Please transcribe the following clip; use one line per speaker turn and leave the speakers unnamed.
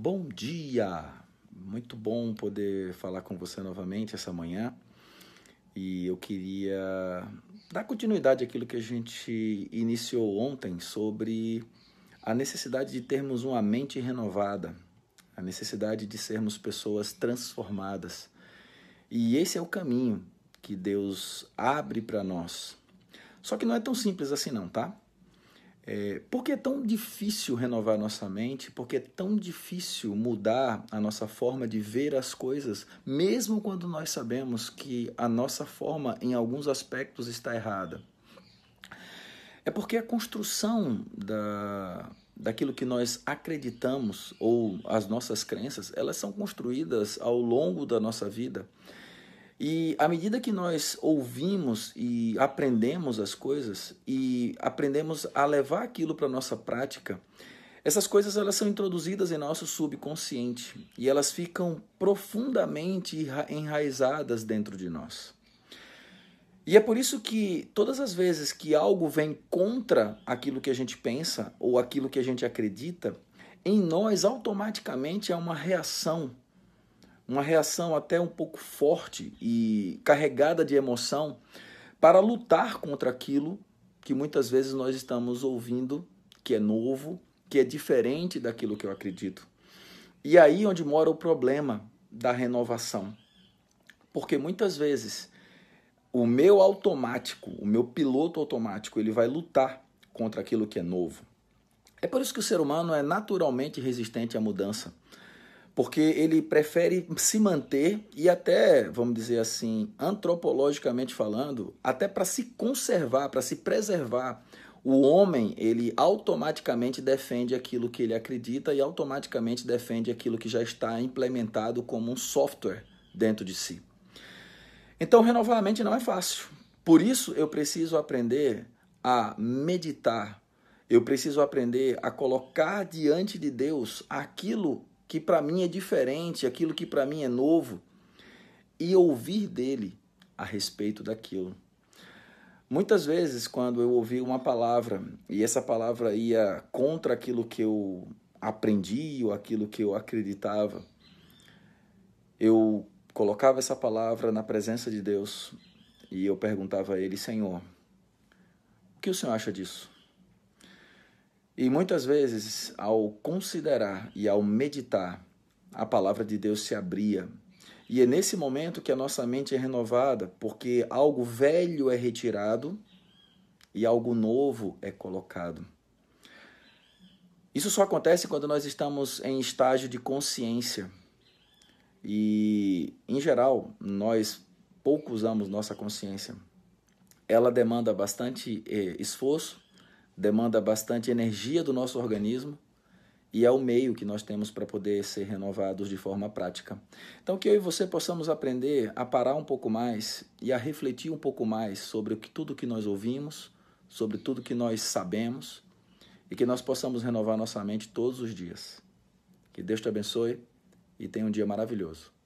Bom dia! Muito bom poder falar com você novamente essa manhã. E eu queria dar continuidade àquilo que a gente iniciou ontem sobre a necessidade de termos uma mente renovada, a necessidade de sermos pessoas transformadas. E esse é o caminho que Deus abre para nós. Só que não é tão simples assim, não, tá? É, por que é tão difícil renovar nossa mente? Por que é tão difícil mudar a nossa forma de ver as coisas, mesmo quando nós sabemos que a nossa forma, em alguns aspectos, está errada? É porque a construção da, daquilo que nós acreditamos ou as nossas crenças, elas são construídas ao longo da nossa vida. E à medida que nós ouvimos e aprendemos as coisas e aprendemos a levar aquilo para a nossa prática, essas coisas elas são introduzidas em nosso subconsciente e elas ficam profundamente enraizadas dentro de nós. E é por isso que todas as vezes que algo vem contra aquilo que a gente pensa ou aquilo que a gente acredita, em nós automaticamente há uma reação uma reação até um pouco forte e carregada de emoção para lutar contra aquilo que muitas vezes nós estamos ouvindo, que é novo, que é diferente daquilo que eu acredito. E aí onde mora o problema da renovação. Porque muitas vezes o meu automático, o meu piloto automático, ele vai lutar contra aquilo que é novo. É por isso que o ser humano é naturalmente resistente à mudança porque ele prefere se manter e até, vamos dizer assim, antropologicamente falando, até para se conservar, para se preservar, o homem, ele automaticamente defende aquilo que ele acredita e automaticamente defende aquilo que já está implementado como um software dentro de si. Então, renovar a mente não é fácil. Por isso eu preciso aprender a meditar. Eu preciso aprender a colocar diante de Deus aquilo que para mim é diferente, aquilo que para mim é novo, e ouvir dele a respeito daquilo. Muitas vezes, quando eu ouvi uma palavra e essa palavra ia contra aquilo que eu aprendi ou aquilo que eu acreditava, eu colocava essa palavra na presença de Deus e eu perguntava a Ele, Senhor, o que o Senhor acha disso? E muitas vezes, ao considerar e ao meditar, a palavra de Deus se abria. E é nesse momento que a nossa mente é renovada, porque algo velho é retirado e algo novo é colocado. Isso só acontece quando nós estamos em estágio de consciência. E, em geral, nós pouco usamos nossa consciência. Ela demanda bastante eh, esforço demanda bastante energia do nosso organismo e é o meio que nós temos para poder ser renovados de forma prática. Então, que eu e você possamos aprender a parar um pouco mais e a refletir um pouco mais sobre tudo que nós ouvimos, sobre tudo que nós sabemos e que nós possamos renovar nossa mente todos os dias. Que Deus te abençoe e tenha um dia maravilhoso.